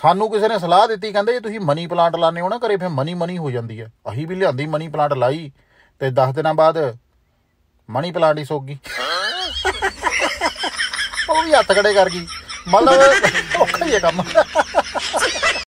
ਸਾਨੂੰ ਕਿਸੇ ਨੇ ਸਲਾਹ ਦਿੱਤੀ ਕਹਿੰਦੇ ਜੇ ਤੁਸੀਂ ਮਨੀ ਪਲਾਂਟ ਲਾਣੇ ਹੋ ਨਾ ਘਰੇ ਫਿਰ ਮਨੀ ਮਨੀ ਹੋ ਜਾਂਦੀ ਹੈ ਅਸੀਂ ਵੀ ਲਿਆਂਦੀ ਮਨੀ ਪਲਾਂਟ ਲਾਈ ਤੇ 10 ਦਿਨਾਂ ਬਾਅਦ ਮਨੀ ਪਲਾਂਟ ਹੀ ਸੁੱਕ ਗਈ ਉਹ ਵੀ ਹੱਥ ਖੜੇ ਕਰ ਗਈ ਮਤਲਬ ਔਖਾ ਹੀ ਹੈ ਕੰਮ